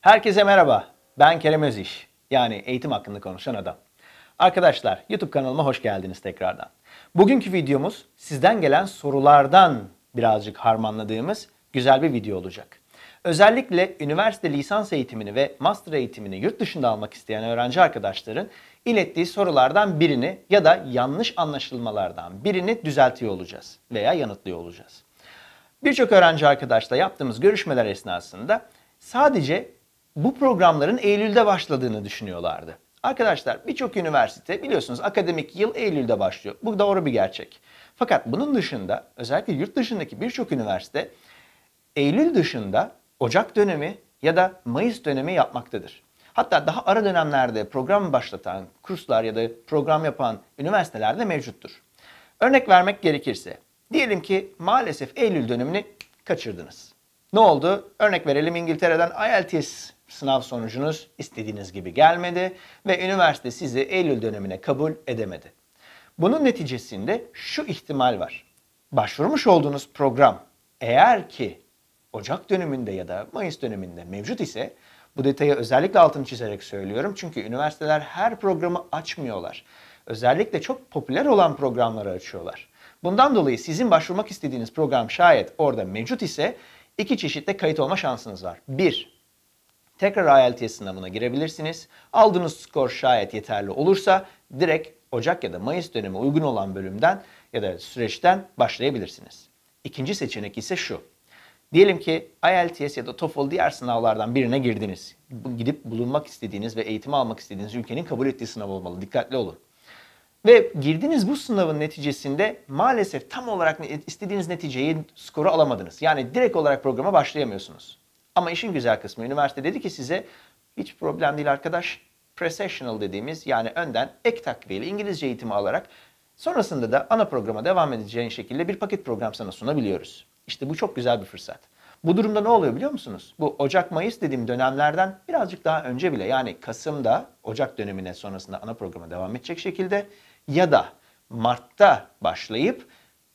Herkese merhaba. Ben Kerem Öziş. Yani eğitim hakkında konuşan adam. Arkadaşlar YouTube kanalıma hoş geldiniz tekrardan. Bugünkü videomuz sizden gelen sorulardan birazcık harmanladığımız güzel bir video olacak. Özellikle üniversite lisans eğitimini ve master eğitimini yurt dışında almak isteyen öğrenci arkadaşların ilettiği sorulardan birini ya da yanlış anlaşılmalardan birini düzeltiyor olacağız veya yanıtlıyor olacağız. Birçok öğrenci arkadaşla yaptığımız görüşmeler esnasında sadece bu programların Eylül'de başladığını düşünüyorlardı. Arkadaşlar birçok üniversite biliyorsunuz akademik yıl Eylül'de başlıyor. Bu doğru bir gerçek. Fakat bunun dışında özellikle yurt dışındaki birçok üniversite Eylül dışında Ocak dönemi ya da Mayıs dönemi yapmaktadır. Hatta daha ara dönemlerde program başlatan kurslar ya da program yapan üniversiteler de mevcuttur. Örnek vermek gerekirse diyelim ki maalesef Eylül dönemini kaçırdınız. Ne oldu? Örnek verelim İngiltere'den IELTS Sınav sonucunuz istediğiniz gibi gelmedi ve üniversite sizi Eylül dönemine kabul edemedi. Bunun neticesinde şu ihtimal var. Başvurmuş olduğunuz program eğer ki Ocak döneminde ya da Mayıs döneminde mevcut ise bu detayı özellikle altını çizerek söylüyorum. Çünkü üniversiteler her programı açmıyorlar. Özellikle çok popüler olan programları açıyorlar. Bundan dolayı sizin başvurmak istediğiniz program şayet orada mevcut ise iki çeşitle kayıt olma şansınız var. Bir, tekrar IELTS sınavına girebilirsiniz. Aldığınız skor şayet yeterli olursa direkt Ocak ya da Mayıs dönemi uygun olan bölümden ya da süreçten başlayabilirsiniz. İkinci seçenek ise şu. Diyelim ki IELTS ya da TOEFL diğer sınavlardan birine girdiniz. Gidip bulunmak istediğiniz ve eğitimi almak istediğiniz ülkenin kabul ettiği sınav olmalı. Dikkatli olun. Ve girdiğiniz bu sınavın neticesinde maalesef tam olarak istediğiniz neticeyi skoru alamadınız. Yani direkt olarak programa başlayamıyorsunuz. Ama işin güzel kısmı üniversite dedi ki size hiç problem değil arkadaş. Precessional dediğimiz yani önden ek takviyeli İngilizce eğitimi alarak sonrasında da ana programa devam edeceğin şekilde bir paket program sana sunabiliyoruz. İşte bu çok güzel bir fırsat. Bu durumda ne oluyor biliyor musunuz? Bu Ocak-Mayıs dediğim dönemlerden birazcık daha önce bile yani Kasım'da Ocak dönemine sonrasında ana programa devam edecek şekilde ya da Mart'ta başlayıp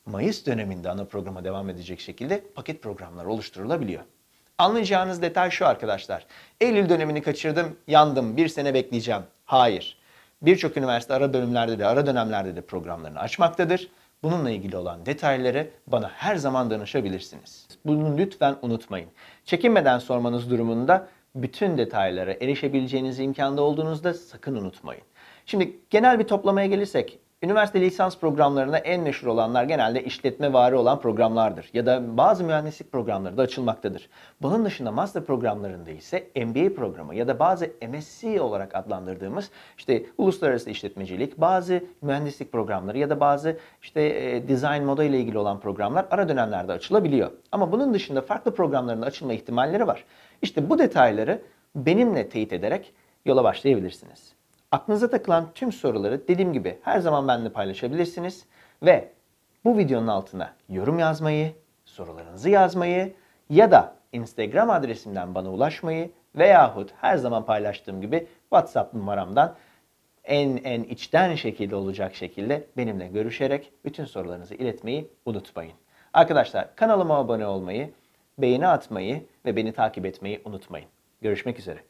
Mayıs döneminde ana programa devam edecek şekilde paket programlar oluşturulabiliyor. Anlayacağınız detay şu arkadaşlar. Eylül dönemini kaçırdım, yandım, bir sene bekleyeceğim. Hayır. Birçok üniversite ara bölümlerde de ara dönemlerde de programlarını açmaktadır. Bununla ilgili olan detayları bana her zaman danışabilirsiniz. Bunu lütfen unutmayın. Çekinmeden sormanız durumunda bütün detaylara erişebileceğiniz imkanda olduğunuzda sakın unutmayın. Şimdi genel bir toplamaya gelirsek Üniversite lisans programlarında en meşhur olanlar genelde işletme vari olan programlardır ya da bazı mühendislik programları da açılmaktadır. Bunun dışında master programlarında ise MBA programı ya da bazı MSc olarak adlandırdığımız işte uluslararası işletmecilik, bazı mühendislik programları ya da bazı işte e, design moda ile ilgili olan programlar ara dönemlerde açılabiliyor. Ama bunun dışında farklı programların açılma ihtimalleri var. İşte bu detayları benimle teyit ederek yola başlayabilirsiniz. Aklınıza takılan tüm soruları dediğim gibi her zaman benimle paylaşabilirsiniz. Ve bu videonun altına yorum yazmayı, sorularınızı yazmayı ya da Instagram adresimden bana ulaşmayı veyahut her zaman paylaştığım gibi WhatsApp numaramdan en en içten şekilde olacak şekilde benimle görüşerek bütün sorularınızı iletmeyi unutmayın. Arkadaşlar kanalıma abone olmayı, beğeni atmayı ve beni takip etmeyi unutmayın. Görüşmek üzere.